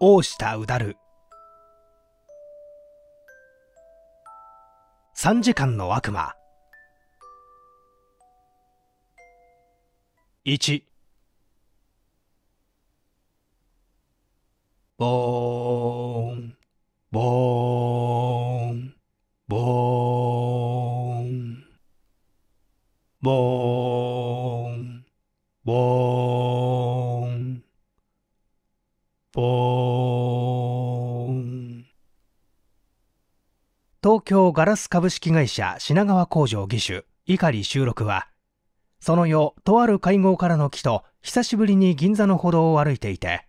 大下うだる3時間の悪魔1ボーンボーン京ガラス株式会社品川工場技手碇収録はその夜とある会合からの木と久しぶりに銀座の歩道を歩いていて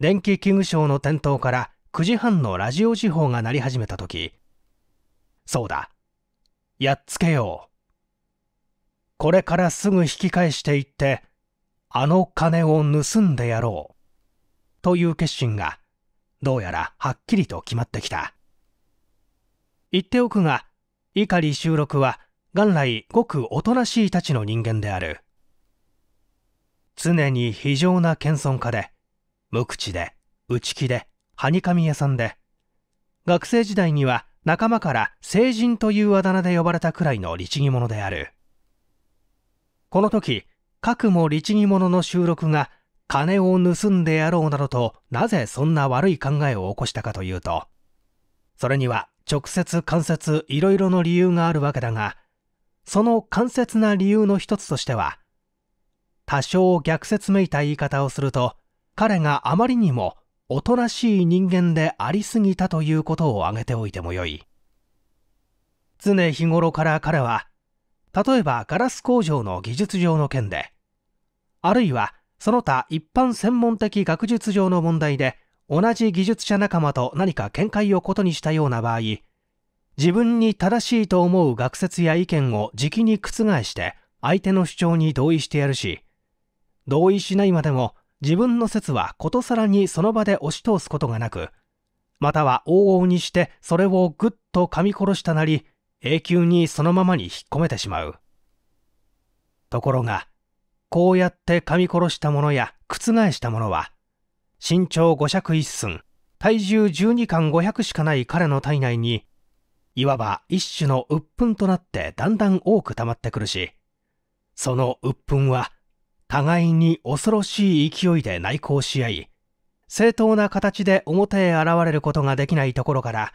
電気器具商の店頭から9時半のラジオ時報が鳴り始めた時そうだやっつけようこれからすぐ引き返していってあの金を盗んでやろうという決心がどうやらはっきりと決まってきた言っておくが碇収録は元来ごくおとなしいたちの人間である常に非常な謙遜家で無口で内気ではにかみ屋さんで学生時代には仲間から成人というあだ名で呼ばれたくらいの律儀者であるこの時かくも律儀者の収録が金を盗んでやろうなどとなぜそんな悪い考えを起こしたかというとそれには直接間接いろいろの理由があるわけだがその間接な理由の一つとしては多少逆説めいた言い方をすると彼があまりにもおとなしい人間でありすぎたということを挙げておいてもよい常日頃から彼は例えばガラス工場の技術上の件であるいはその他一般専門的学術上の問題で同じ技術者仲間と何か見解をことにしたような場合自分に正しいと思う学説や意見を直に覆して相手の主張に同意してやるし同意しないまでも自分の説はことさらにその場で押し通すことがなくまたは往々にしてそれをぐっと噛み殺したなり永久にそのままに引っ込めてしまうところがこうやって噛み殺したものや覆したものは身長5尺1寸体重12貫500しかない彼の体内にいわば一種の鬱憤となってだんだん多く溜まってくるし、その鬱憤は互いに恐ろしい勢いで内向し合い、正当な形で表へ現れることができないところから、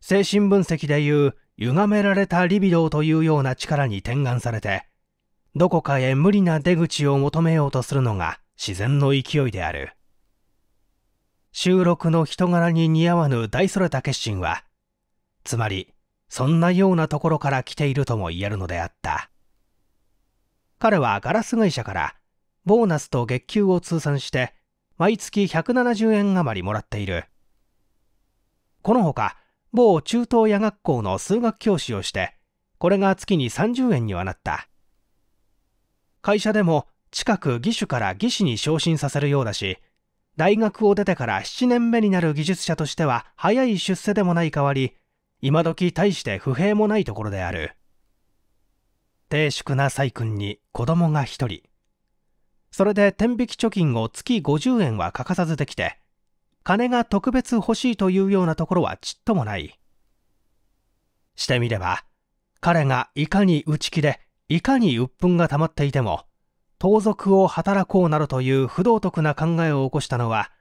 精神分析でいう歪められたリビドーというような力に転換されて、どこかへ無理な出口を求めようとするのが自然の勢いである。収録の人柄に似合わぬ大それた決心は、つまりそんなようなところから来ているとも言えるのであった彼はガラス会社からボーナスと月給を通算して毎月170円余りもらっているこのほか某中等夜学校の数学教師をしてこれが月に30円にはなった会社でも近く義手から技師に昇進させるようだし大学を出てから7年目になる技術者としては早い出世でもない代わり今時大して不平もないところである低粛な細君に子供が1人それで天引き貯金を月50円は欠かさずできて金が特別欲しいというようなところはちっともないしてみれば彼がいかに内気でいかに鬱憤が溜まっていても盗賊を働こうなどという不道徳な考えを起こしたのは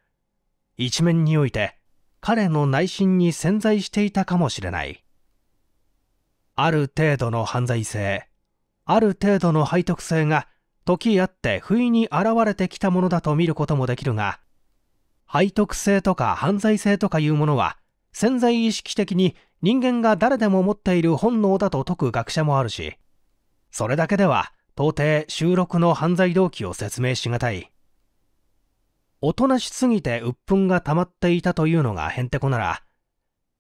一面において彼の内心に潜在していたかもしれないある程度の犯罪性ある程度の背徳性が時あって不意に現れてきたものだと見ることもできるが背徳性とか犯罪性とかいうものは潜在意識的に人間が誰でも持っている本能だと説く学者もあるしそれだけでは到底収録の犯罪動機を説明しがたいおとなしすぎて鬱憤が溜まっていたというのがへんてこなら、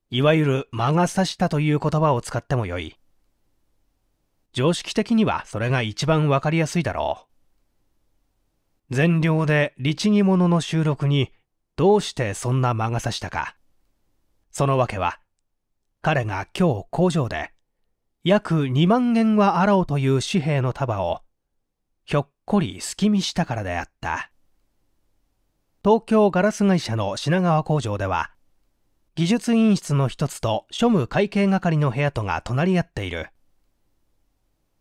いわゆる魔が差したという言葉を使ってもよい。常識的にはそれが一番わかりやすいだろう。善良で律儀者の収録にどうしてそんな魔が差したか。そのわけは、彼が今日工場で約2万円はあろうという紙幣の束をひょっこり隙見したからであった。東京ガラス会社の品川工場では技術員室の一つと庶務会計係の部屋とが隣り合っている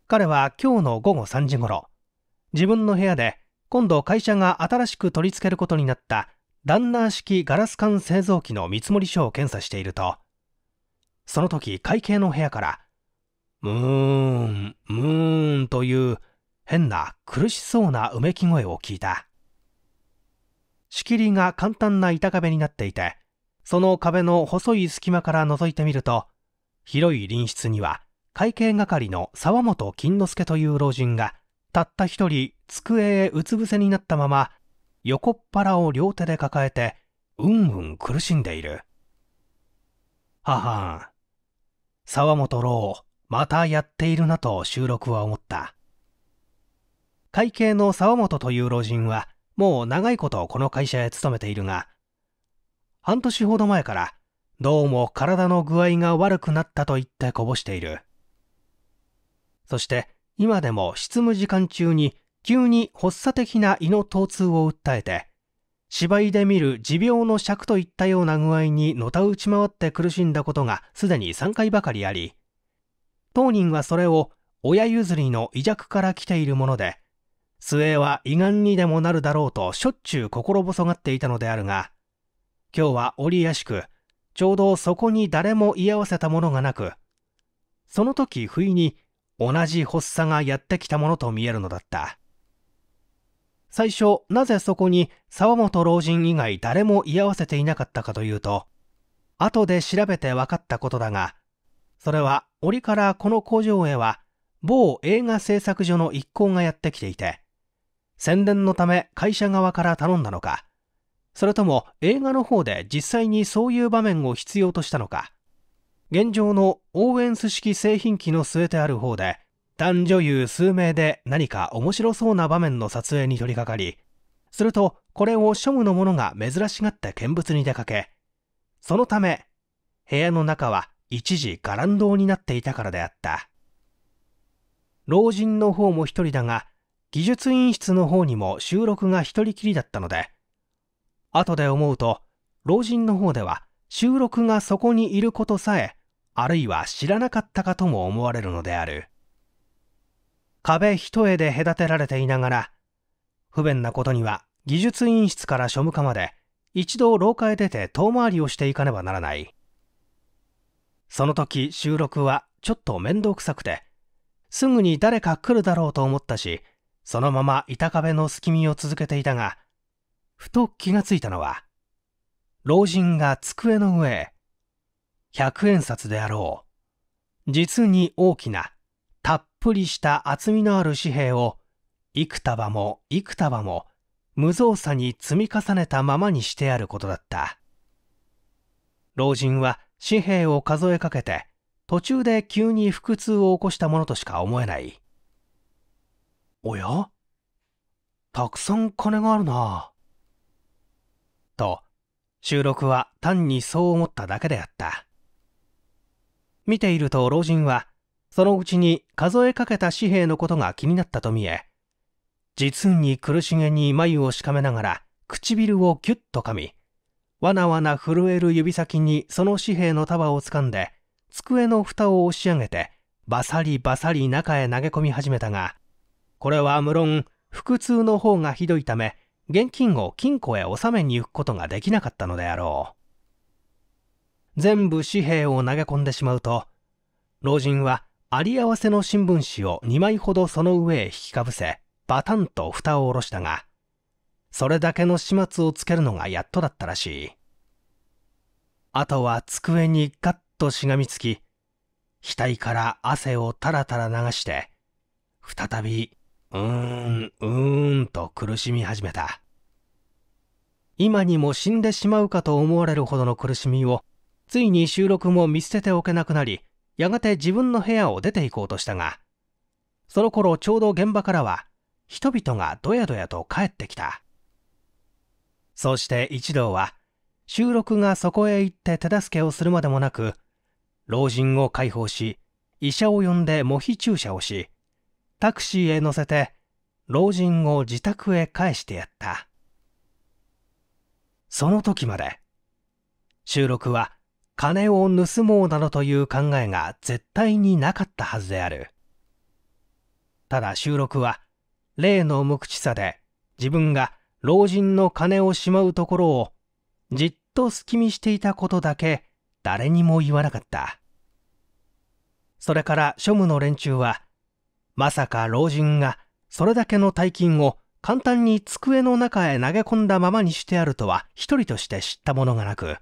彼は今日の午後3時ごろ自分の部屋で今度会社が新しく取り付けることになったランナー式ガラス管製造機の見積書を検査しているとその時会計の部屋から「ムーンムーン」という変な苦しそうなうめき声を聞いた仕切りが簡単な板壁になっていて、その壁の細い隙間から覗いてみると、広い隣室には会計係の沢本金之助という老人が、たった一人机へうつ伏せになったまま、横っ腹を両手で抱えて、うんうん苦しんでいる。ははん。沢本郎、またやっているなと収録は思った。会計の沢本という老人は、もう長いことこの会社へ勤めているが、半年ほど前からどうも体の具合が悪くなったと言ってこぼしている。そして今でも執務時間中に急に発作的な胃の疼痛を訴えて、芝居で見る持病の尺といったような具合にのたうち回って苦しんだことがすでに3回ばかりあり、当人はそれを親譲りの胃弱から来ているもので、末は胃がんにでもなるだろうとしょっちゅう心細がっていたのであるが、今日は折りやしく、ちょうどそこに誰も居合わせたものがなく、その時不意に同じ発作がやってきたものと見えるのだった。最初、なぜそこに沢本老人以外誰も居合わせていなかったかというと、後で調べて分かったことだが、それは折からこの工場へは某映画制作所の一行がやってきていて、宣伝のため会社側から頼んだのかそれとも映画の方で実際にそういう場面を必要としたのか現状の応援ウェ式製品機の据えてある方で男女優数名で何か面白そうな場面の撮影に取り掛かりするとこれを庶務の者が珍しがって見物に出かけそのため部屋の中は一時ガランドになっていたからであった老人の方も一人だが技術員室の方にも収録が一人きりだったので後で思うと老人の方では収録がそこにいることさえあるいは知らなかったかとも思われるのである壁一重で隔てられていながら不便なことには技術員室から庶務課まで一度廊下へ出て遠回りをしていかねばならないその時収録はちょっと面倒くさくてすぐに誰か来るだろうと思ったしそのまま板壁の隙見を続けていたが、ふと気がついたのは、老人が机の上百100円札であろう、実に大きな、たっぷりした厚みのある紙幣を、幾束も幾束も、無造作に積み重ねたままにしてあることだった。老人は紙幣を数えかけて、途中で急に腹痛を起こしたものとしか思えない。おやたくさん金があるな。と、収録は単にそう思っただけであった。見ていると老人は、そのうちに数えかけた紙幣のことが気になったと見え、実に苦しげに眉をしかめながら唇をぎゅっと噛み、わなわな震える指先にその紙幣の束を掴んで、机の蓋を押し上げて、バサリバサリ中へ投げ込み始めたが、これは無論、腹痛の方がひどいため、現金を金庫へ納めに行くことができなかったのであろう。全部紙幣を投げ込んでしまうと、老人はあり合わせの新聞紙を2枚ほどその上へ引きかぶせ、バタンと蓋を下ろしたが、それだけの始末をつけるのがやっとだったらしい。あとは机にガッとしがみつき、額から汗をたらたら流して、再びうーん、うーんと苦しみ始めた。今にも死んでしまうかと思われるほどの苦しみを、ついに収録も見捨てておけなくなり、やがて自分の部屋を出て行こうとしたが、その頃ちょうど現場からは、人々がどやどやと帰ってきた。そして一同は、収録がそこへ行って手助けをするまでもなく、老人を解放し、医者を呼んで模擬注射をし、タクシーへ乗せて老人を自宅へ返してやったその時まで収録は金を盗もうなどという考えが絶対になかったはずであるただ収録は例の無口さで自分が老人の金をしまうところをじっと隙見していたことだけ誰にも言わなかったそれから庶務の連中はまさか老人がそれだけの大金を簡単に机の中へ投げ込んだままにしてあるとは一人として知ったものがなく、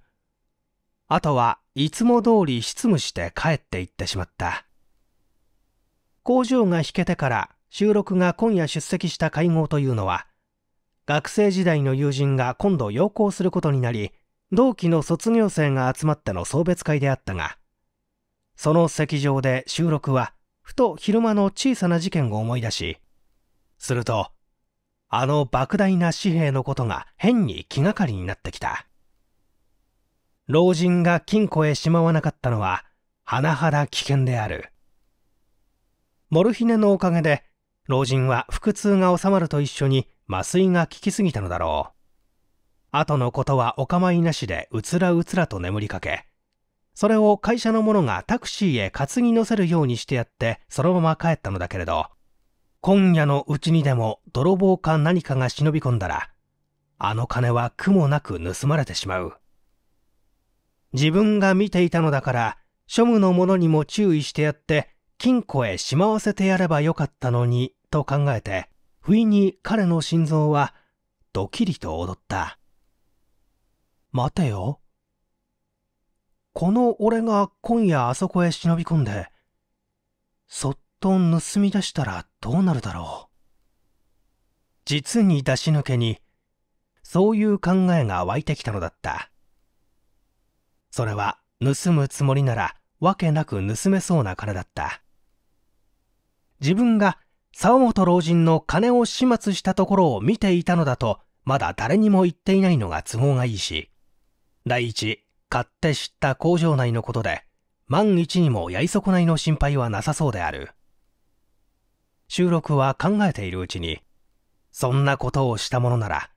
あとはいつも通り執務して帰って行ってしまった。工場が引けてから収録が今夜出席した会合というのは、学生時代の友人が今度要行することになり、同期の卒業生が集まっての送別会であったが、その席上で収録はふと昼間の小さな事件を思い出し、すると、あの莫大な紙幣のことが変に気がかりになってきた。老人が金庫へしまわなかったのは、甚だ危険である。モルヒネのおかげで、老人は腹痛が治まると一緒に麻酔が効きすぎたのだろう。後のことはお構いなしでうつらうつらと眠りかけ、それを会社の者がタクシーへ担ぎ乗せるようにしてやって、そのまま帰ったのだけれど、今夜のうちにでも泥棒か何かが忍び込んだら、あの金は苦もなく盗まれてしまう。自分が見ていたのだから、庶務の者にも注意してやって、金庫へしまわせてやればよかったのに、と考えて、不意に彼の心臓は、ドキリと踊った。待てよ。この俺が今夜あそこへ忍び込んで、そっと盗み出したらどうなるだろう。実に出し抜けに、そういう考えが湧いてきたのだった。それは盗むつもりならわけなく盗めそうな金だった。自分が沢本老人の金を始末したところを見ていたのだと、まだ誰にも言っていないのが都合がいいし、第一、買って知った工場内のことで万一にもやり損ないの心配はなさそうである収録は考えているうちにそんなことをしたものなら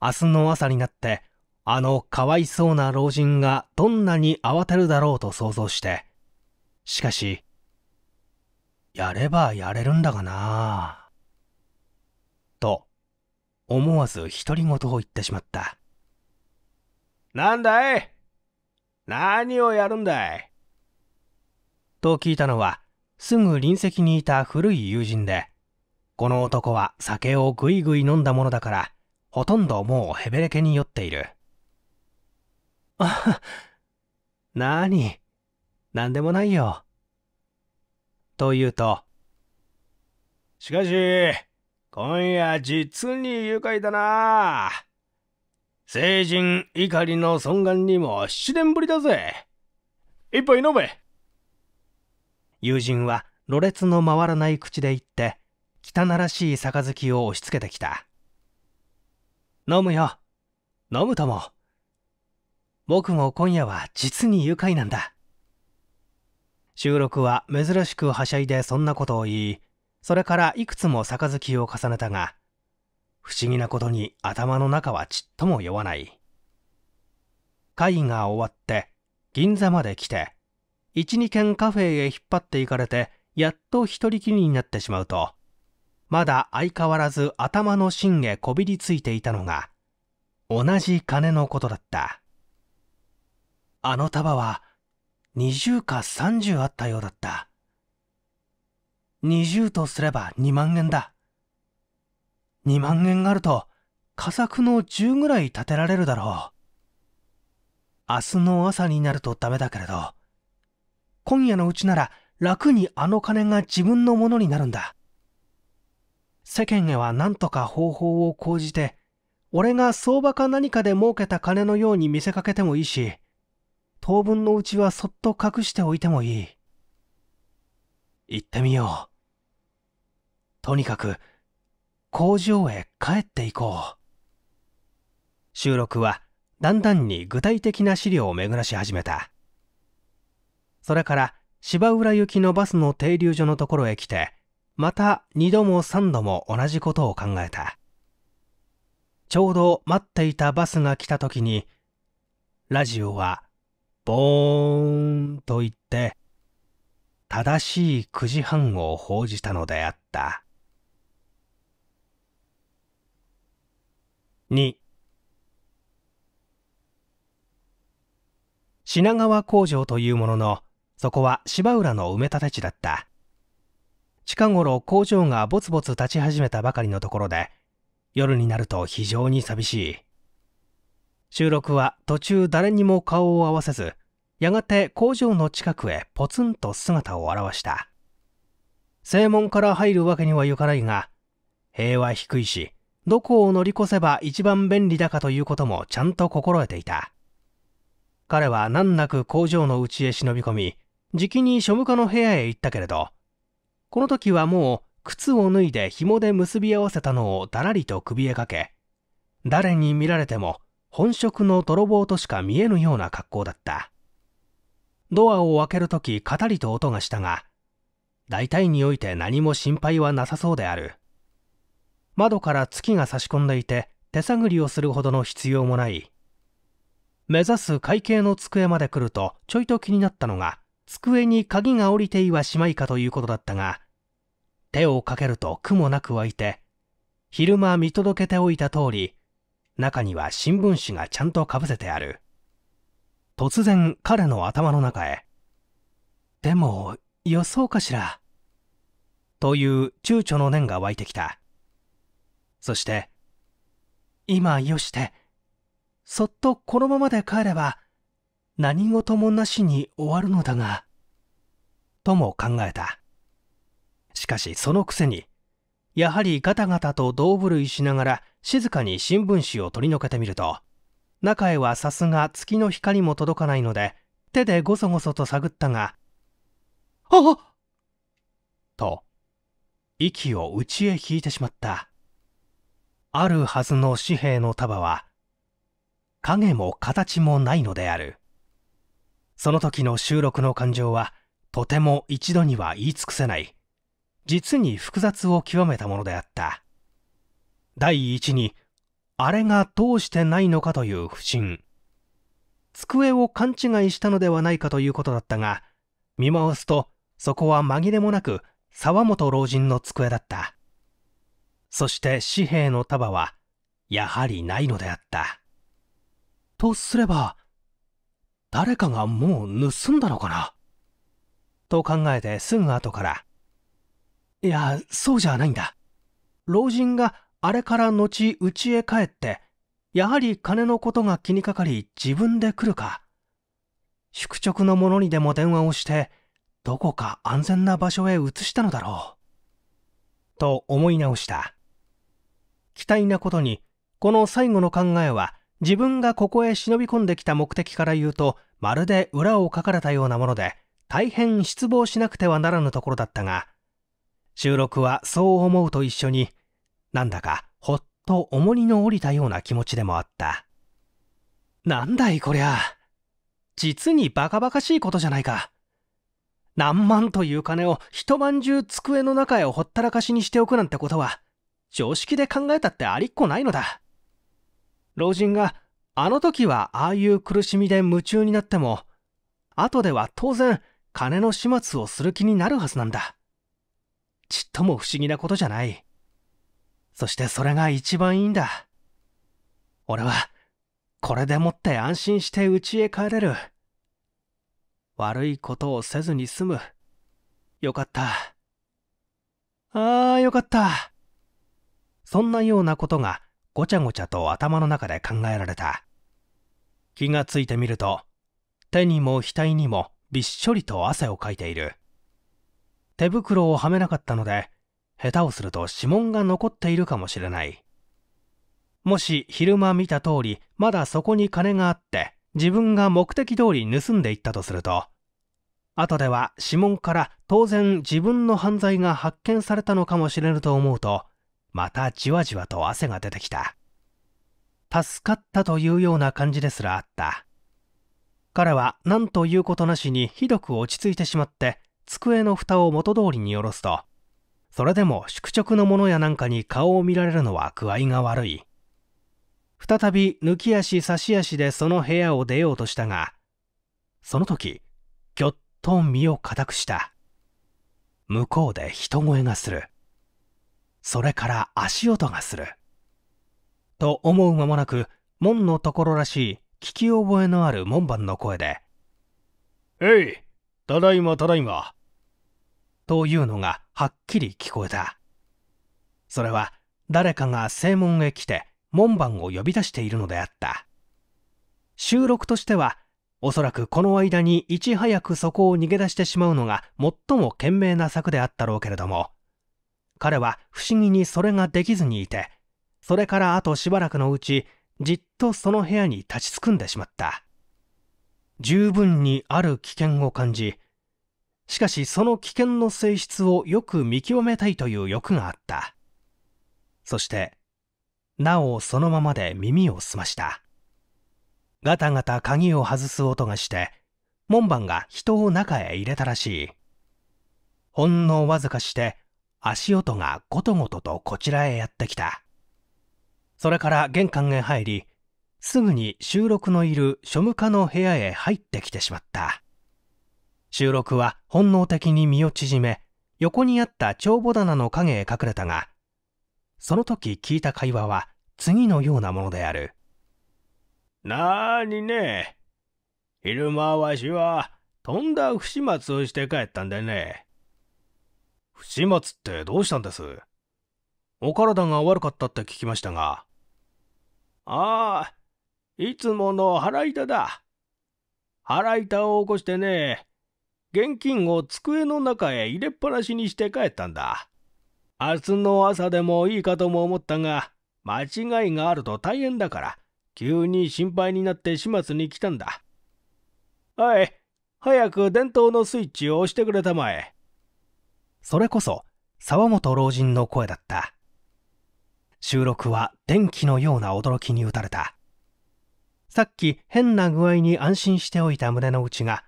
明日の朝になってあのかわいそうな老人がどんなに慌てるだろうと想像してしかしやればやれるんだがなと思わず独り言を言ってしまったなんだい何をやるんだいと聞いたのはすぐ隣席にいた古い友人でこの男は酒をぐいぐい飲んだものだからほとんどもうへべれけに酔っているあなに何でもないよと言うとしかし今夜実に愉快だなあ成人怒りの尊厳にも7年ぶりだぜ。一杯飲め。友人は、ろれつの回らない口で言って、汚らしい杯を押し付けてきた。飲むよ。飲むとも。僕も今夜は実に愉快なんだ。収録は珍しくはしゃいでそんなことを言い、それからいくつも杯を重ねたが、不思議なことに頭の中はちっとも酔わない会が終わって銀座まで来て12軒カフェへ引っ張っていかれてやっと一人きりになってしまうとまだ相変わらず頭の芯へこびりついていたのが同じ金のことだったあの束は20か30あったようだった20とすれば2万円だ2万円あると家作の10ぐらい建てられるだろう明日の朝になるとダメだけれど今夜のうちなら楽にあの金が自分のものになるんだ世間へは何とか方法を講じて俺が相場か何かで儲けた金のように見せかけてもいいし当分のうちはそっと隠しておいてもいい行ってみようとにかく工場へ帰っていこう収録はだんだんに具体的な資料を巡らし始めたそれから芝浦行きのバスの停留所のところへ来てまた二度も三度も同じことを考えたちょうど待っていたバスが来た時にラジオはボーンと言って正しい9時半を報じたのであった2品川工場というもののそこは芝浦の埋め立て地だった近頃工場がぼつぼつ立ち始めたばかりのところで夜になると非常に寂しい収録は途中誰にも顔を合わせずやがて工場の近くへポツンと姿を現した正門から入るわけにはいかないが塀は低いしどこを乗り越せば一番便利だかということもちゃんと心得ていた彼は難なく工場の内へ忍び込みじきに庶務課の部屋へ行ったけれどこの時はもう靴を脱いで紐で結び合わせたのをだらりと首へかけ誰に見られても本職の泥棒としか見えぬような格好だったドアを開けるときカタリと音がしたが大体において何も心配はなさそうである窓から月が差し込んでいて手探りをするほどの必要もない目指す会計の机まで来るとちょいと気になったのが机に鍵が下りていはしまいかということだったが手をかけると苦もなく湧いて昼間見届けておいた通り中には新聞紙がちゃんとかぶせてある突然彼の頭の中へでも予想かしらという躊躇の念が湧いてきたそして、今よして、そっとこのままで帰れば、何事もなしに終わるのだが、とも考えた。しかしそのくせに、やはりガタガタと胴震いしながら静かに新聞紙を取り除けてみると、中へはさすが月の光も届かないので、手でごそごそと探ったが、あっと、息を内へ引いてしまった。あるはずの紙幣の束は影も形もないのであるその時の収録の感情はとても一度には言い尽くせない実に複雑を極めたものであった第一にあれがどうしてないのかという不信。机を勘違いしたのではないかということだったが見回すとそこは紛れもなく沢本老人の机だったそして紙幣の束はやはりないのであったとすれば誰かがもう盗んだのかなと考えてすぐ後からいやそうじゃないんだ老人があれから後ちへ帰ってやはり金のことが気にかかり自分で来るか宿直の者にでも電話をしてどこか安全な場所へ移したのだろうと思い直した期待なことにこの最後の考えは自分がここへ忍び込んできた目的から言うとまるで裏をかかれたようなもので大変失望しなくてはならぬところだったが収録はそう思うと一緒になんだかほっと重荷の下りたような気持ちでもあったなんだいこりゃ実にバカバカしいことじゃないか何万という金を一晩中机の中へほったらかしにしておくなんてことは常識で考えたってありっこないのだ。老人があの時はああいう苦しみで夢中になっても、後では当然金の始末をする気になるはずなんだ。ちっとも不思議なことじゃない。そしてそれが一番いいんだ。俺は、これでもって安心して家へ帰れる。悪いことをせずに済む。よかった。ああ、よかった。そんなようなことがごちゃごちゃと頭の中で考えられた気がついてみると手にも額にもびっしょりと汗をかいている手袋をはめなかったので下手をすると指紋が残っているかもしれないもし昼間見た通りまだそこに金があって自分が目的通り盗んでいったとすると後では指紋から当然自分の犯罪が発見されたのかもしれぬと思うとまたじわじわと汗が出てきた助かったというような感じですらあった彼は何ということなしにひどく落ち着いてしまって机の蓋を元通りに下ろすとそれでも宿直のものやなんかに顔を見られるのは具合が悪い再び抜き足差し足でその部屋を出ようとしたがその時ぎょっと身を固くした向こうで人声がするそれから足音がする。と思う間もなく、門のところらしい聞き覚えのある門番の声で、えい、ただいまただいま。というのがはっきり聞こえた。それは誰かが正門へ来て門番を呼び出しているのであった。収録としては、おそらくこの間にいち早くそこを逃げ出してしまうのが最も賢明な策であったろうけれども、彼は不思議にそれができずにいてそれからあとしばらくのうちじっとその部屋に立ちすくんでしまった十分にある危険を感じしかしその危険の性質をよく見極めたいという欲があったそしてなおそのままで耳を澄ましたガタガタ鍵を外す音がして門番が人を中へ入れたらしいほんのわずかして足音がごとごととこちらへやってきた。それから玄関へ入り、すぐに収録のいる庶務課の部屋へ入ってきてしまった。収録は本能的に身を縮め、横にあった帳簿棚の影へ隠れたが、その時聞いた会話は次のようなものである。なーにね、昼間わしはとんだ不始末をして帰ったんでね。不始末ってどうしたんですお体が悪かったって聞きましたが。ああ、いつもの腹板だ。腹板を起こしてね、現金を机の中へ入れっぱなしにして帰ったんだ。明日の朝でもいいかとも思ったが、間違いがあると大変だから、急に心配になって始末に来たんだ。おい、早く電灯のスイッチを押してくれたまえ。それこそ沢本老人の声だった収録は電気のような驚きに打たれたさっき変な具合に安心しておいた胸の内が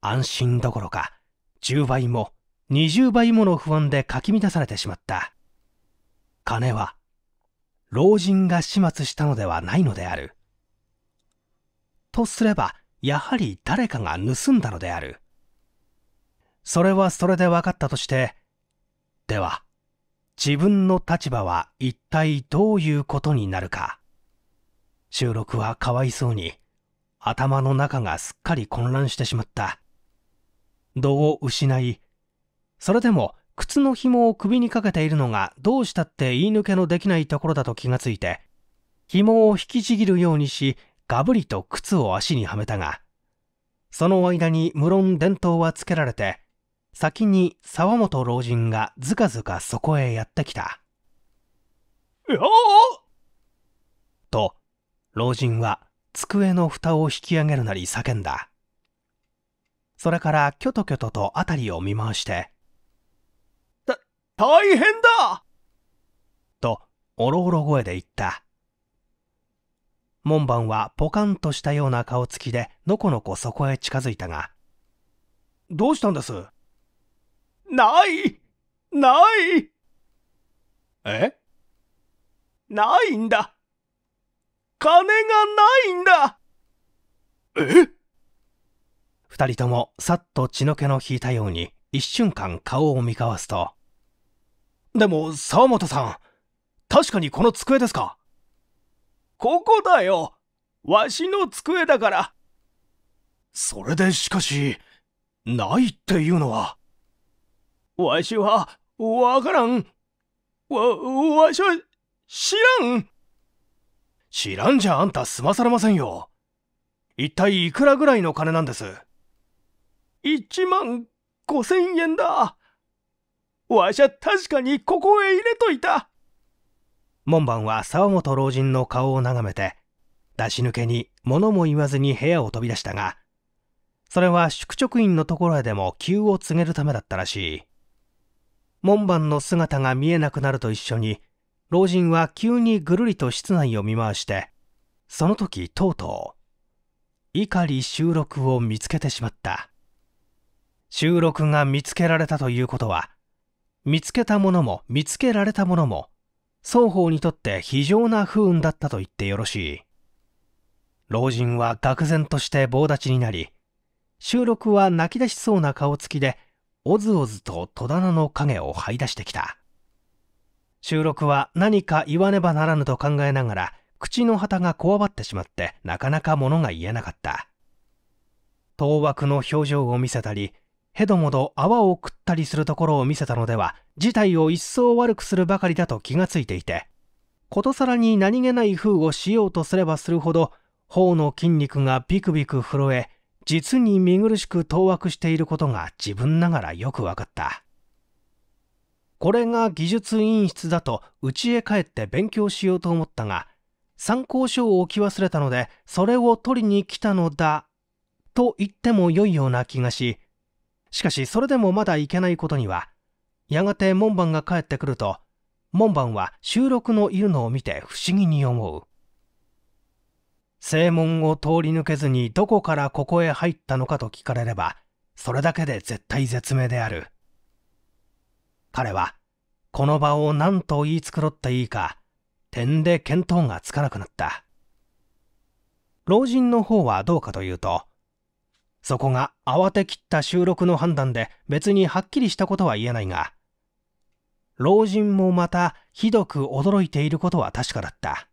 安心どころか10倍も20倍もの不安でかき乱されてしまった金は老人が始末したのではないのであるとすればやはり誰かが盗んだのであるそれはそれで分かったとして、では、自分の立場は一体どういうことになるか。収録はかわいそうに、頭の中がすっかり混乱してしまった。度を失い、それでも靴の紐を首にかけているのがどうしたって言い抜けのできないところだと気がついて、紐を引きちぎるようにし、ガブリと靴を足にはめたが、その間に無論伝統はつけられて、先に沢本老人がずかずかそこへやってきた。やと、老人は机の蓋を引き上げるなり叫んだ。それからキョトキョトと辺りを見回して、た、大変だと、おろおろ声で言った。門番はポカンとしたような顔つきでのこのこそこへ近づいたが、どうしたんですないないえないんだ金がないんだえ二人ともさっと血の気の引いたように一瞬間顔を見交わすとでも沢本さん確かにこの机ですかここだよわしの机だからそれでしかしないっていうのはわしは、わからん。わ、わしは、知らん知らんじゃあんた済まされませんよ。一体いくらぐらいの金なんです一万五千円だ。わしゃ確かにここへ入れといた。門番は沢本老人の顔を眺めて、出し抜けに物も言わずに部屋を飛び出したが、それは宿直院のところへでも急を告げるためだったらしい。門番の姿が見えなくなると一緒に老人は急にぐるりと室内を見回してその時とうとう碇収録を見つけてしまった収録が見つけられたということは見つけたものも見つけられたものも双方にとって非常な不運だったと言ってよろしい老人は愕然として棒立ちになり収録は泣き出しそうな顔つきでおずおずと戸棚の影を這い出してきた収録は何か言わねばならぬと考えながら口の旗がこわばってしまってなかなか物が言えなかった当惑の表情を見せたりへどもど泡を食ったりするところを見せたのでは事態を一層悪くするばかりだと気がついていてことさらに何気ない風をしようとすればするほど頬の筋肉がビクビク震え実に見苦しく当惑していることが自分ながらよく分かったこれが技術院室だと家へ帰って勉強しようと思ったが参考書を置き忘れたのでそれを取りに来たのだと言っても良いような気がししかしそれでもまだいけないことにはやがて門番が帰ってくると門番は収録のいるのを見て不思議に思う正門を通り抜けずにどこからここへ入ったのかと聞かれればそれだけで絶対絶命である彼はこの場を何と言い繕っていいか点で見当がつかなくなった老人の方はどうかというとそこが慌てきった収録の判断で別にはっきりしたことは言えないが老人もまたひどく驚いていることは確かだった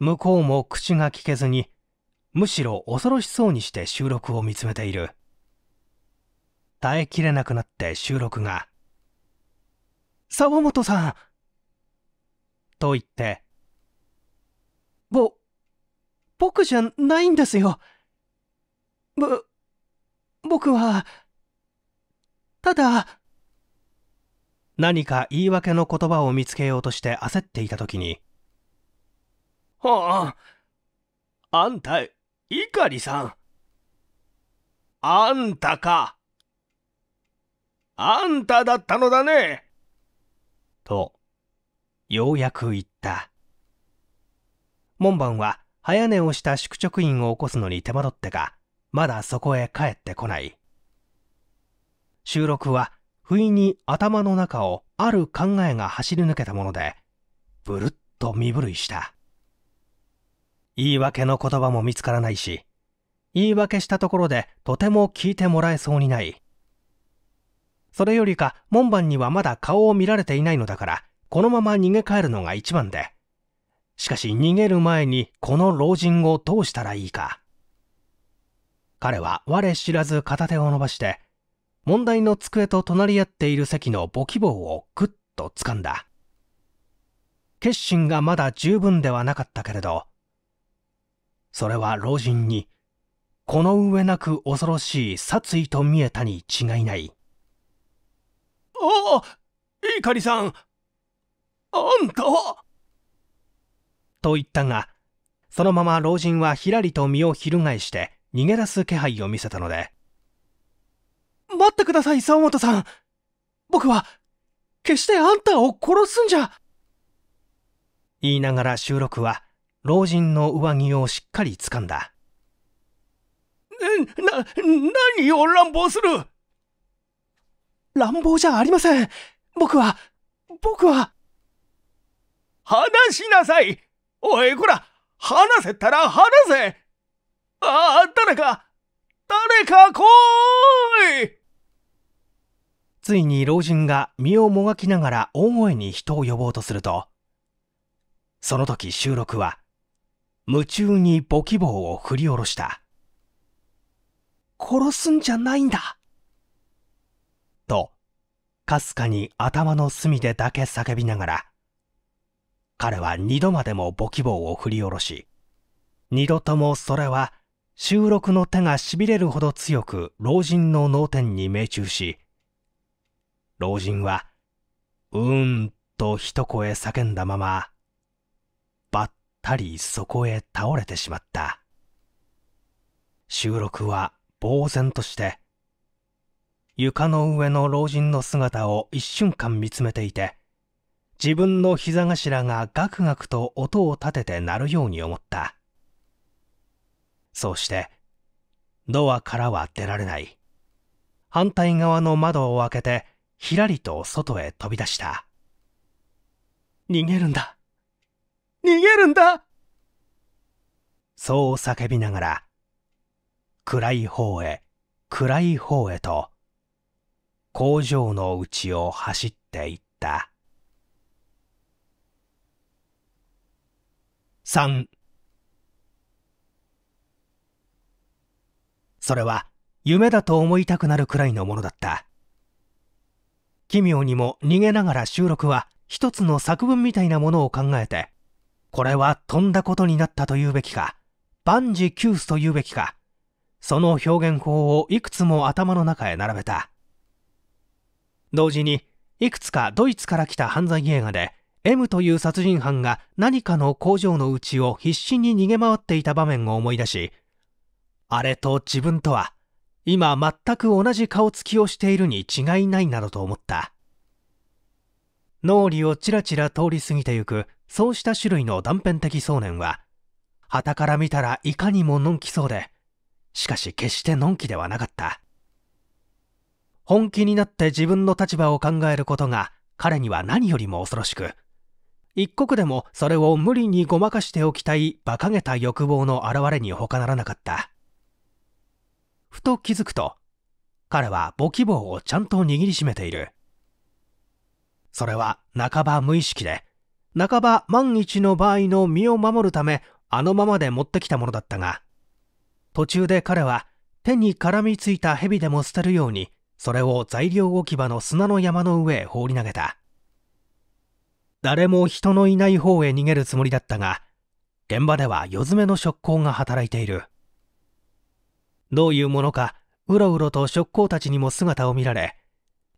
向こうも口が聞けずにむしろ恐ろしそうにして収録を見つめている耐えきれなくなって収録が「沢本さん!」と言って「ぼ僕じゃないんですよぶ僕はただ」何か言い訳の言葉を見つけようとして焦っていた時にはあ、あんた、いかりさん。あんたか。あんただったのだね。と、ようやく言った。門番は早寝をした宿直員を起こすのに手間取ってか、まだそこへ帰ってこない。収録は、不意に頭の中をある考えが走り抜けたもので、ぶるっと身震いした。言い訳の言葉も見つからないし、言い訳したところでとても聞いてもらえそうにない。それよりか門番にはまだ顔を見られていないのだから、このまま逃げ帰るのが一番で。しかし逃げる前にこの老人をどうしたらいいか。彼は我知らず片手を伸ばして、問題の机と隣り合っている席の簿記棒をぐっと掴んだ。決心がまだ十分ではなかったけれど、それは老人にこの上なく恐ろしい殺意と見えたに違いないああイカリさんあんたと言ったがそのまま老人はひらりと身を翻して逃げ出す気配を見せたので待ってください沢本さん僕は決してあんたを殺すんじゃ言いながら収録は老人の上着をしっかり掴んだ。な、何を乱暴する乱暴じゃありません。僕は、僕は。話しなさいおい、こら話せたら話せああ、誰か誰か来いついに老人が身をもがきながら大声に人を呼ぼうとすると、その時収録は夢中に簿記棒を振り下ろした。殺すんじゃないんだと、かすかに頭の隅でだけ叫びながら、彼は二度までも簿記棒を振り下ろし、二度ともそれは収録の手が痺れるほど強く老人の脳天に命中し、老人は、うーんと一声叫んだまま、たりそこへ倒れてしまった収録は呆然として床の上の老人の姿を一瞬間見つめていて自分の膝頭がガクガクと音を立てて鳴るように思ったそうしてドアからは出られない反対側の窓を開けてひらりと外へ飛び出した逃げるんだ逃げるんだそう叫びながら、暗い方へ、暗い方へと、工場の内を走っていった。三それは夢だと思いたくなるくらいのものだった。奇妙にも逃げながら収録は一つの作文みたいなものを考えてこれは飛んだことになったというべきか、万事休すというべきか、その表現法をいくつも頭の中へ並べた。同時に、いくつかドイツから来た犯罪映画で、M という殺人犯が何かの工場のうちを必死に逃げ回っていた場面を思い出し、あれと自分とは、今全く同じ顔つきをしているに違いないなどと思った。脳裏をちらちら通り過ぎてゆくそうした種類の断片的想念は、たから見たらいかにものんきそうで、しかし決してのんきではなかった。本気になって自分の立場を考えることが彼には何よりも恐ろしく、一刻でもそれを無理にごまかしておきたい馬鹿げた欲望の表れに他ならなかった。ふと気づくと、彼は簿希望をちゃんと握りしめている。それは半ば無意識で、半ば万一の場合の身を守るためあのままで持ってきたものだったが途中で彼は手に絡みついた蛇でも捨てるようにそれを材料置き場の砂の山の上へ放り投げた誰も人のいない方へ逃げるつもりだったが現場では夜詰めの触光が働いているどういうものかうろうろと職工たちにも姿を見られ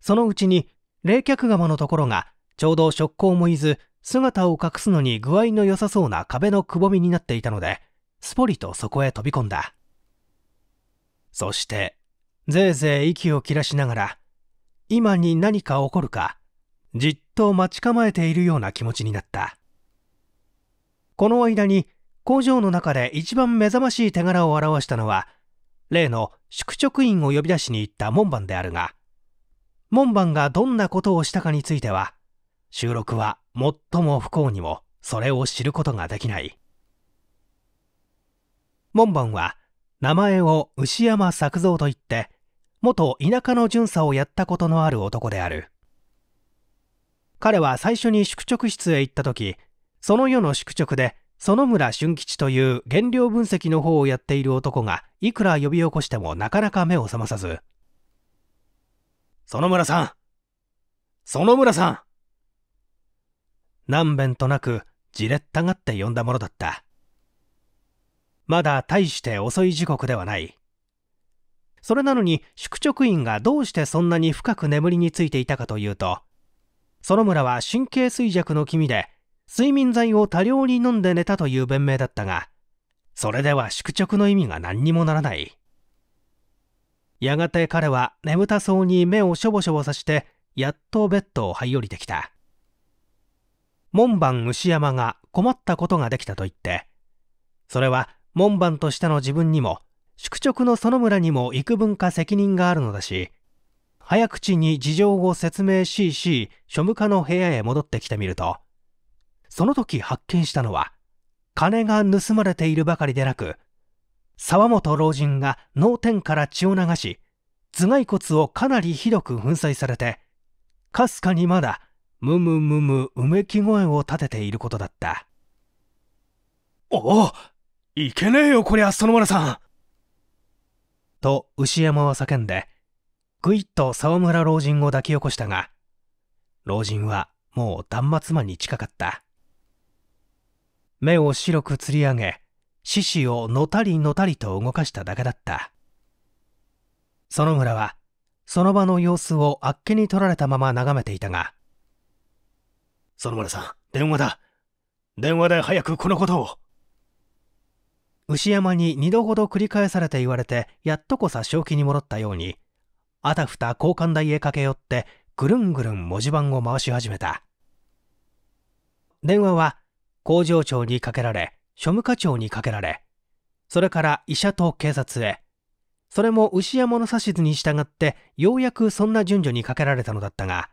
そのうちに冷却釜のところがちょうど職工もいず姿を隠すのに具合の良さそうな壁のくぼみになっていたので、すぽりとそこへ飛び込んだ。そして、ぜいぜい息を切らしながら、今に何か起こるか、じっと待ち構えているような気持ちになった。この間に、工場の中で一番目覚ましい手柄を表したのは、例の宿直員を呼び出しに行った門番であるが、門番がどんなことをしたかについては、収録は最も不幸にもそれを知ることができない門番は名前を牛山作造といって元田舎の巡査をやったことのある男である彼は最初に宿直室へ行った時その世の宿直で園村俊吉という原料分析の方をやっている男がいくら呼び起こしてもなかなか目を覚まさず園村さん園村さん何べんとなくじれったがって呼んだものだったまだ大して遅い時刻ではないそれなのに宿直院がどうしてそんなに深く眠りについていたかというと園村は神経衰弱の気味で睡眠剤を多量に飲んで寝たという弁明だったがそれでは宿直の意味が何にもならないやがて彼は眠たそうに目をしょぼしょぼさしてやっとベッドを這い降りてきた門番牛山が困ったことができたと言って、それは門番としての自分にも、宿直の園村にも幾分か責任があるのだし、早口に事情を説明しし、庶務課の部屋へ戻ってきてみると、その時発見したのは、金が盗まれているばかりでなく、沢本老人が脳天から血を流し、頭蓋骨をかなりひどく粉砕されて、かすかにまだむむむむうめき声を立てていることだった。おおいけねえよこりゃ、園村さんと牛山は叫んで、ぐいっと沢村老人を抱き起こしたが、老人はもう断末魔に近かった。目を白くつり上げ、獅子をのたりのたりと動かしただけだった。園村は、その場の様子をあっけに取られたまま眺めていたが、園村さん、電話だ。電話で早くこのことを。牛山に2度ほど繰り返されて言われて、やっとこさ正気に戻ったように、あたふた交換台へ駆け寄って、ぐるんぐるん文字盤を回し始めた。電話は、工場長にかけられ、庶務課長にかけられ、それから医者と警察へ、それも牛山の指図に従って、ようやくそんな順序にかけられたのだったが、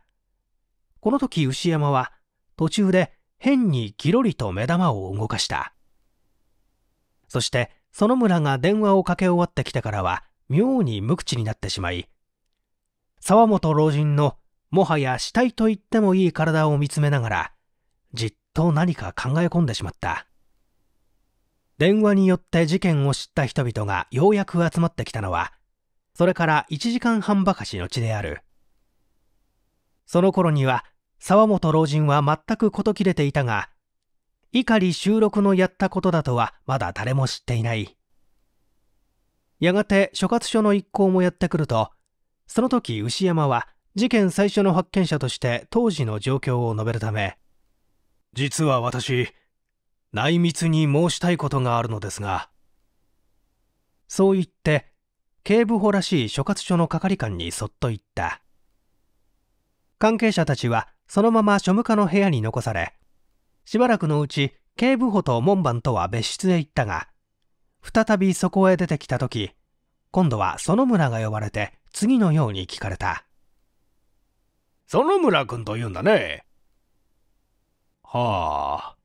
この時牛山は、途中で変にギロリと目玉を動かしたそして園村が電話をかけ終わってきてからは妙に無口になってしまい沢本老人のもはや死体と言ってもいい体を見つめながらじっと何か考え込んでしまった電話によって事件を知った人々がようやく集まってきたのはそれから1時間半ばかしの地であるその頃には沢本老人は全く事切れていたが、碇収録のやったことだとはまだ誰も知っていない。やがて所轄署の一行もやってくると、その時牛山は事件最初の発見者として当時の状況を述べるため、実は私、内密に申したいことがあるのですが、そう言って、警部補らしい所轄署の係官にそっと言った。関係者たちはそのまま庶務課の部屋に残され、しばらくのうち警部補と門番とは別室へ行ったが、再びそこへ出てきた時、今度は園村が呼ばれて次のように聞かれた。園村君と言うんだね。はあ。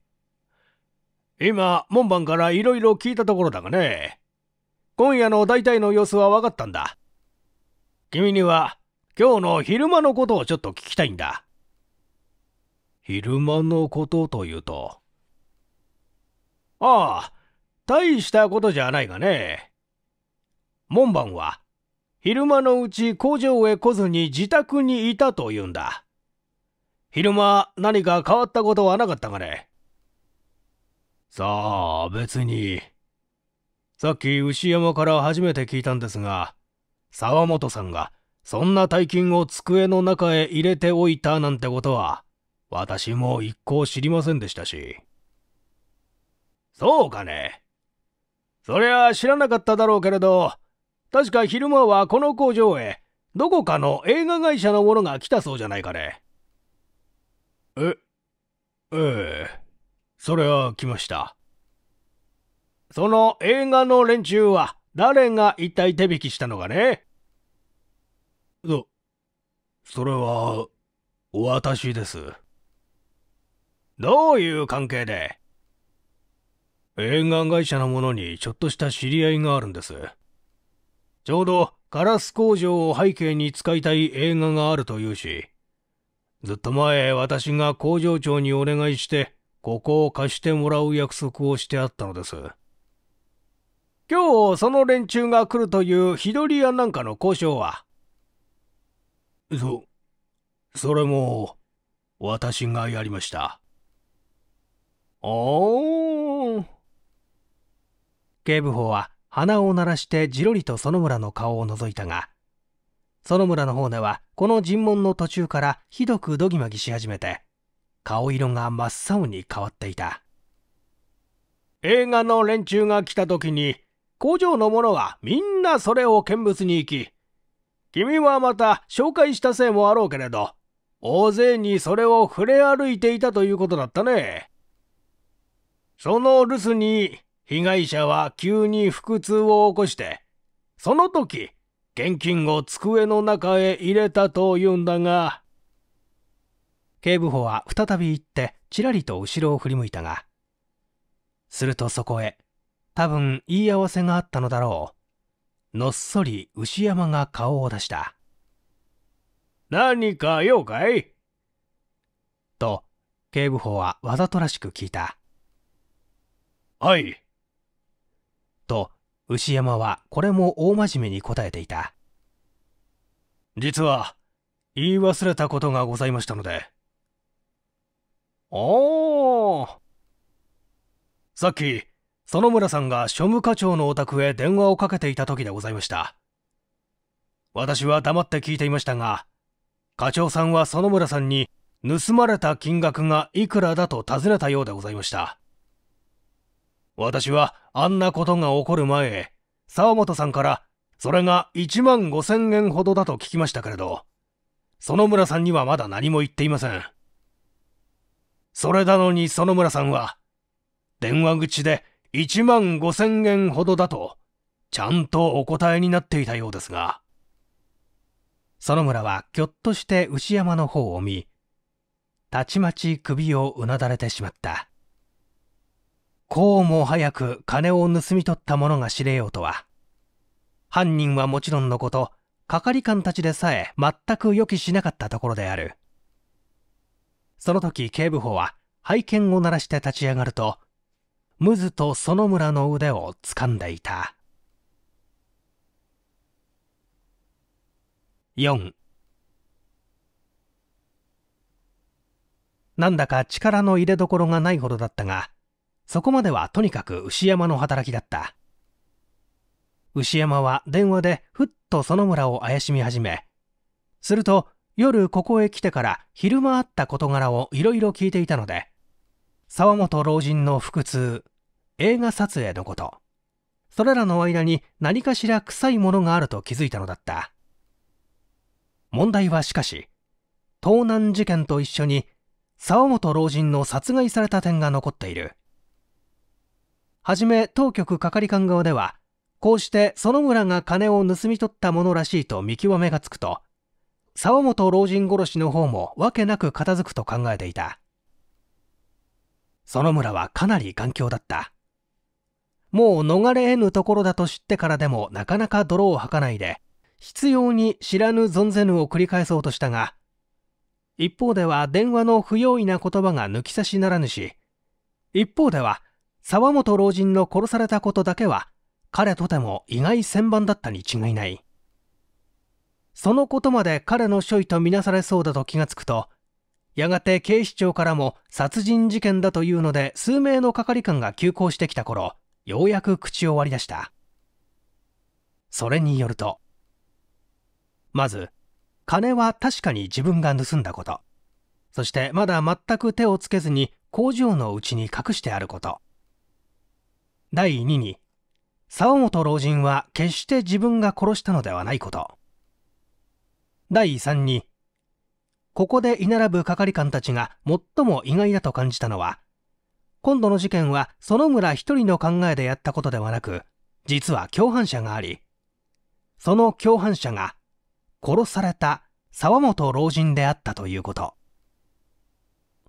今、門番からいろいろ聞いたところだがね。今夜の大体の様子は分かったんだ。君には、今日の昼間のことをちょっと聞きたいんだ。昼間のことというと。ああ、大したことじゃないがね。門番は、昼間のうち工場へ来ずに自宅にいたというんだ。昼間何か変わったことはなかったがね。さあ、別に。さっき牛山から初めて聞いたんですが、沢本さんがそんな大金を机の中へ入れておいたなんてことは、私も一向知りませんでしたし。そうかね。そりゃ知らなかっただろうけれど、確か昼間はこの工場へ、どこかの映画会社の者が来たそうじゃないかね。え、ええ、それは来ました。その映画の連中は誰が一体手引きしたのかねそ、それは、私です。どういう関係で沿岸会社の者にちょっとした知り合いがあるんです。ちょうどガラス工場を背景に使いたい映画があるというし、ずっと前私が工場長にお願いして、ここを貸してもらう約束をしてあったのです。今日その連中が来るという日取り屋なんかの交渉はそ、それも、私がやりました。おー警部補は鼻を鳴らしてじろりと園村の顔を覗いたが園村の方ではこの尋問の途中からひどくどぎまぎし始めて顔色が真っ青に変わっていた映画の連中が来た時に工場の者はみんなそれを見物に行き君はまた紹介したせいもあろうけれど大勢にそれを触れ歩いていたということだったねその留守に被害者は急に腹痛を起こして、その時、現金を机の中へ入れたと言うんだが、警部補は再び行って、ちらりと後ろを振り向いたが、するとそこへ、多分言い合わせがあったのだろう。のっそり牛山が顔を出した。何か用かいと、警部補はわざとらしく聞いた。はい。と、牛山はこれも大真面目に答えていた。実は、言い忘れたことがございましたので。おーさっき、園村さんが庶務課長のお宅へ電話をかけていた時でございました。私は黙って聞いていましたが、課長さんは園村さんに盗まれた金額がいくらだと尋ねたようでございました。私はあんなことが起こる前、沢本さんからそれが1万5千円ほどだと聞きましたけれど、園村さんにはまだ何も言っていません。それなのに園村さんは、電話口で1万5千円ほどだと、ちゃんとお答えになっていたようですが。園村はぎょっとして牛山の方を見、たちまち首をうなだれてしまった。こうも早く金を盗み取った者が知れようとは犯人はもちろんのこと係官たちでさえ全く予期しなかったところであるその時警部補は拝見を鳴らして立ち上がるとムズとの村の腕を掴んでいた四。なんだか力の入れどころがないほどだったがそこまではとにかく牛山の働きだった牛山は電話でふっとの村を怪しみ始めすると夜ここへ来てから昼間あった事柄をいろいろ聞いていたので沢本老人の腹痛映画撮影のことそれらの間に何かしら臭いものがあると気づいたのだった問題はしかし盗難事件と一緒に沢本老人の殺害された点が残っているはじめ当局係官側では、こうしての村が金を盗み取ったものらしいと見極めがつくと、沢本老人殺しの方もわけなく片付くと考えていた。の村はかなり頑強だった。もう逃れ得ぬところだと知ってからでもなかなか泥を吐かないで、必要に知らぬ存ぜぬを繰り返そうとしたが、一方では電話の不用意な言葉が抜き差しならぬし、一方では沢本老人の殺されたことだけは彼とても意外千番だったに違いないそのことまで彼の処理と見なされそうだと気がつくとやがて警視庁からも殺人事件だというので数名の係官が急行してきた頃ようやく口を割り出したそれによるとまず金は確かに自分が盗んだことそしてまだ全く手をつけずに工場のうちに隠してあること第2に沢本老人は決して自分が殺したのではないこと第3にここで居並ぶ係官たちが最も意外だと感じたのは今度の事件は園村一人の考えでやったことではなく実は共犯者がありその共犯者が殺された沢本老人であったということ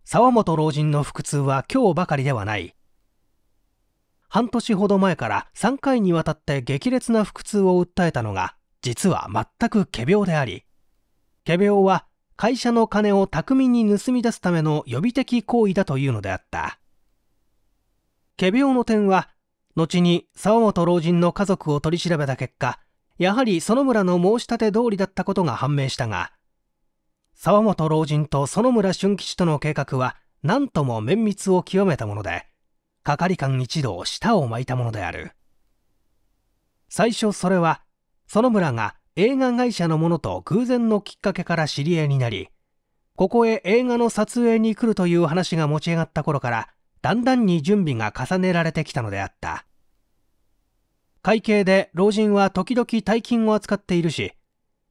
沢本老人の腹痛は今日ばかりではない半年ほど前から3回にわたって激烈な腹痛を訴えたのが実は全く仮病であり仮病は会社の金を巧みに盗み出すための予備的行為だというのであった仮病の点は後に沢本老人の家族を取り調べた結果やはり園村の申し立て通りだったことが判明したが沢本老人と園村俊吉との計画は何とも綿密を極めたもので係官一同舌を巻いたものである最初それはの村が映画会社のものと偶然のきっかけから知り合いになりここへ映画の撮影に来るという話が持ち上がった頃からだんだんに準備が重ねられてきたのであった会計で老人は時々大金を扱っているし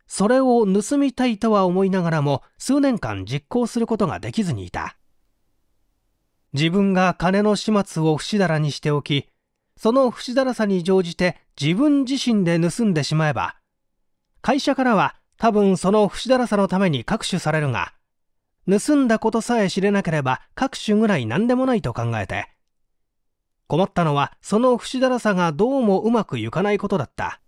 それを盗みたいとは思いながらも数年間実行することができずにいた自分が金の始末を節だらにしておき、その節だらさに乗じて自分自身で盗んでしまえば、会社からは多分その節だらさのために各種されるが、盗んだことさえ知れなければ各種ぐらい何でもないと考えて、困ったのはその節だらさがどうもうまくいかないことだった。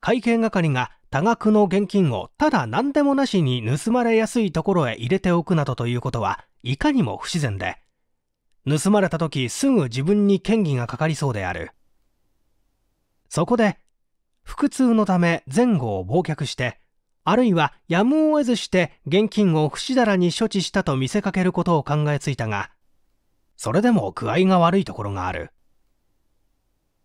会計係が多額の現金をただ何でもなしに盗まれやすいところへ入れておくなどということはいかにも不自然で盗まれた時すぐ自分に嫌疑がかかりそうであるそこで腹痛のため前後を忘却してあるいはやむを得ずして現金を節だらに処置したと見せかけることを考えついたがそれでも具合が悪いところがある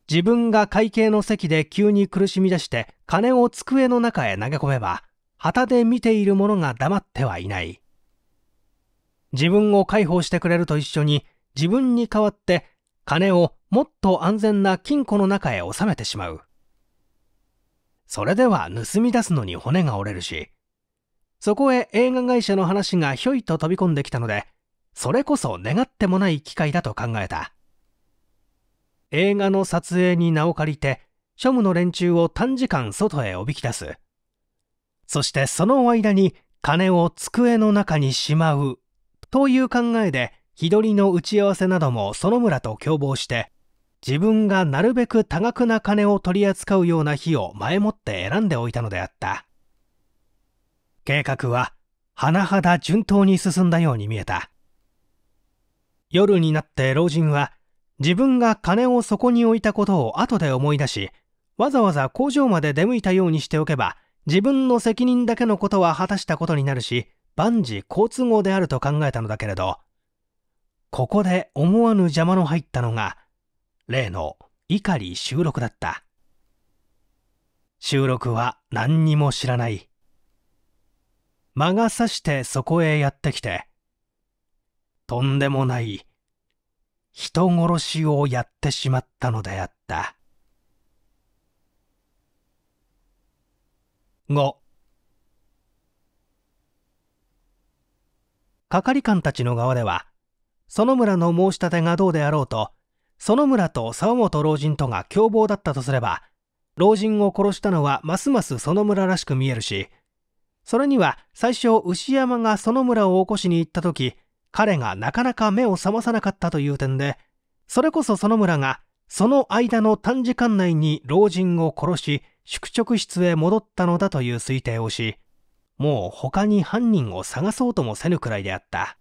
自分が会計の席で急に苦しみ出して金を机の中へ投げ込めば旗で見ている者が黙ってはいない自分を介抱してくれると一緒に自分に代わって金をもっと安全な金庫の中へ収めてしまう。それでは盗み出すのに骨が折れるし、そこへ映画会社の話がひょいと飛び込んできたので、それこそ願ってもない機会だと考えた。映画の撮影に名を借りて、庶務の連中を短時間外へおびき出す。そしてその間に金を机の中にしまうという考えで日取りの打ち合わせなども園村と共謀して自分がなるべく多額な金を取り扱うような日を前もって選んでおいたのであった計画は甚だ順当に進んだように見えた夜になって老人は自分が金をそこに置いたことを後で思い出しわざわざ工場まで出向いたようにしておけば自分の責任だけのことは果たしたことになるし万事好都合であると考えたのだけれど、ここで思わぬ邪魔の入ったのが、例の碇収録だった。収録は何にも知らない。魔が差してそこへやってきて、とんでもない人殺しをやってしまったのであった。5係官たちの側では、園村の申し立てがどうであろうと、園村と沢本老人とが凶暴だったとすれば、老人を殺したのはますます園村らしく見えるし、それには最初牛山が園村を起こしに行った時、彼がなかなか目を覚まさなかったという点で、それこそ園村がその間の短時間内に老人を殺し、宿直室へ戻ったのだという推定をし、もう他に犯人を探そうともせぬくらいであった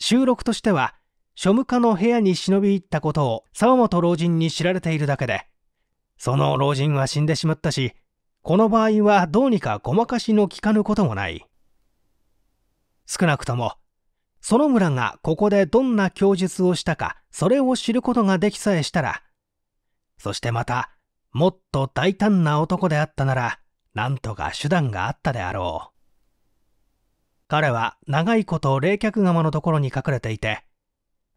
収録としては庶務課の部屋に忍び入ったことを沢本老人に知られているだけでその老人は死んでしまったしこの場合はどうにかごまかしのきかぬこともない少なくとも園村がここでどんな供述をしたかそれを知ることができさえしたらそしてまたもっと大胆な男であったならなんとか手段があったであろう。彼は長いこと冷却釜のところに隠れていて、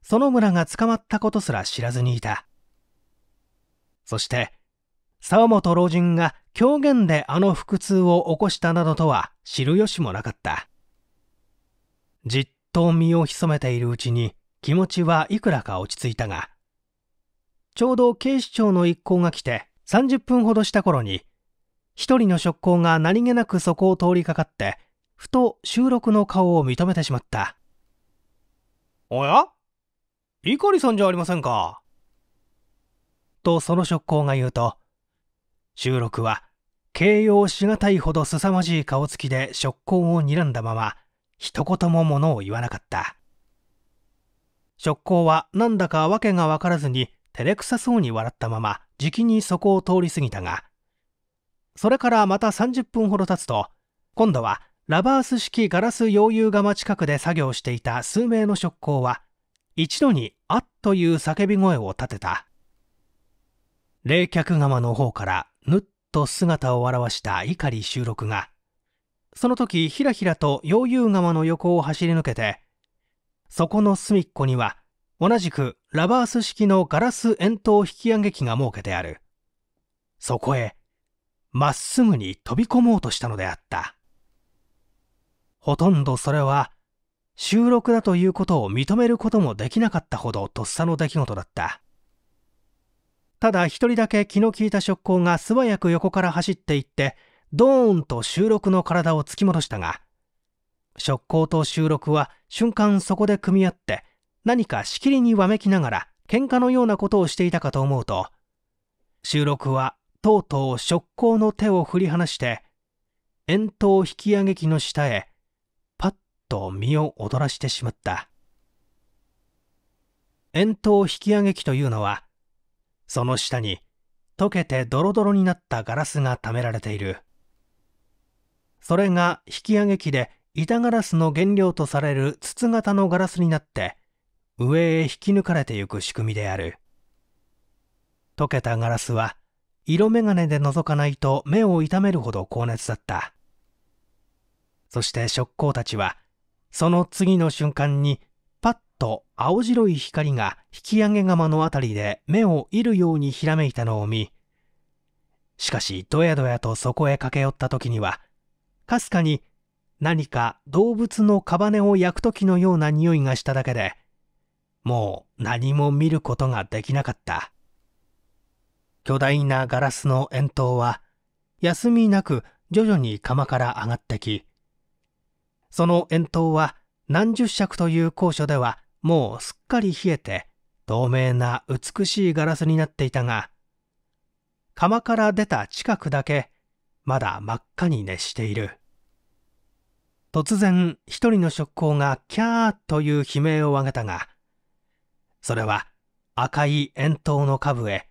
その村が捕まったことすら知らずにいた。そして、沢本老人が狂言であの腹痛を起こしたなどとは知る由もなかった。じっと身を潜めているうちに気持ちはいくらか落ち着いたが、ちょうど警視庁の一行が来て30分ほどした頃に一人の職工が何気なくそこを通りかかって、ふと収録の顔を認めてしまった。おやリさんじゃありませんか。とその職工が言うと、収録は形容しがたいほど凄まじい顔つきで職工を睨んだまま、一言も物を言わなかった。職工はなんだか訳が分からずに照れくさそうに笑ったまま、じきにそこを通り過ぎたが、それからまた30分ほど経つと、今度はラバース式ガラス溶融釜近くで作業していた数名の職工は、一度にあっという叫び声を立てた。冷却釜の方からぬっと姿を現した碇収録が、その時ひらひらと溶融釜の横を走り抜けて、そこの隅っこには、同じくラバース式のガラス円筒引き上げ機が設けてある。そこへ、まっすぐに飛び込もうとしたのであった。ほとんどそれは収録だということを認めることもできなかったほどとっさの出来事だった。ただ一人だけ気の利いた触行が素早く横から走っていって、ドーンと収録の体を突き戻したが、触行と収録は瞬間そこで組み合って、何かしきりにわめきながら喧嘩のようなことをしていたかと思うと、収録はとうとう触光の手を振り離して、円筒引き上げ機の下へ、パッと身を躍らしてしまった。円筒引き上げ機というのは、その下に、溶けてドロドロになったガラスが溜められている。それが引き上げ機で板ガラスの原料とされる筒型のガラスになって、上へ引き抜かれてゆく仕組みである。溶けたガラスは色眼鏡で覗かないと目を痛めるほど高熱だったそして職工たちはその次の瞬間にパッと青白い光が引き上げ釜の辺りで目を射るようにひらめいたのを見しかしどやどやとそこへ駆け寄った時にはかすかに何か動物のカバネを焼く時のような匂いがしただけでもう何も見ることができなかった巨大なガラスの円筒は、休みなく徐々に釜から上がってき、その円筒は何十尺という高所ではもうすっかり冷えて、透明な美しいガラスになっていたが、釜から出た近くだけ、まだ真っ赤に熱している。突然、一人の職工がキャーという悲鳴を上げたが、それは赤い円筒の下部へ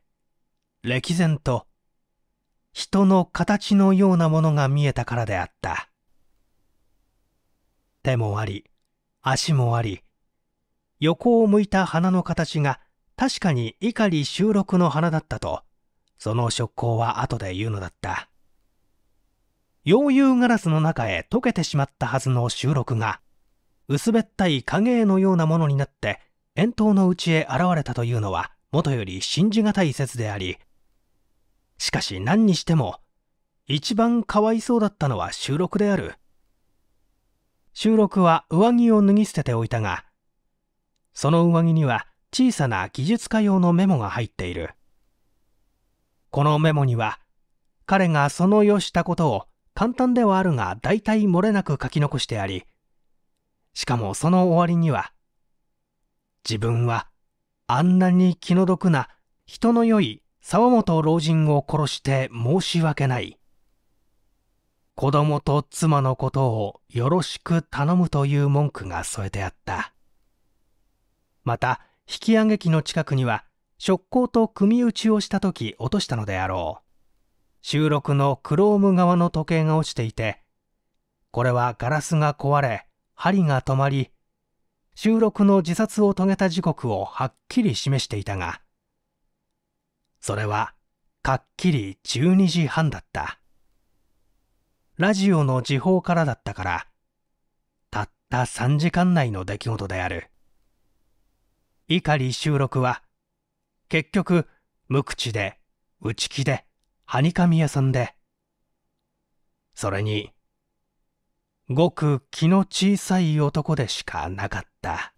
歴然と人の形のようなものが見えたからであった手もあり足もあり横を向いた花の形が確かに碇収録の花だったとその触光は後で言うのだった溶融ガラスの中へ溶けてしまったはずの収録が薄べったい影絵のようなものになって円筒の内へ現れたというのはもとより信じがたい説でありしかし何にしても、一番かわいそうだったのは収録である。収録は上着を脱ぎ捨てておいたが、その上着には小さな技術家用のメモが入っている。このメモには、彼がその世したことを簡単ではあるが大体漏れなく書き残してあり、しかもその終わりには、自分はあんなに気の毒な人の良い沢本老人を殺して申し訳ない。子供と妻のことをよろしく頼むという文句が添えてあった。また、引き上げ機の近くには、食工と組打ちをした時落としたのであろう。収録のクローム側の時計が落ちていて、これはガラスが壊れ、針が止まり、収録の自殺を遂げた時刻をはっきり示していたが、それはかっきり12時半だったラジオの時報からだったからたった3時間内の出来事である碇収録は結局無口で内気ではにかみ屋さんでそれにごく気の小さい男でしかなかった。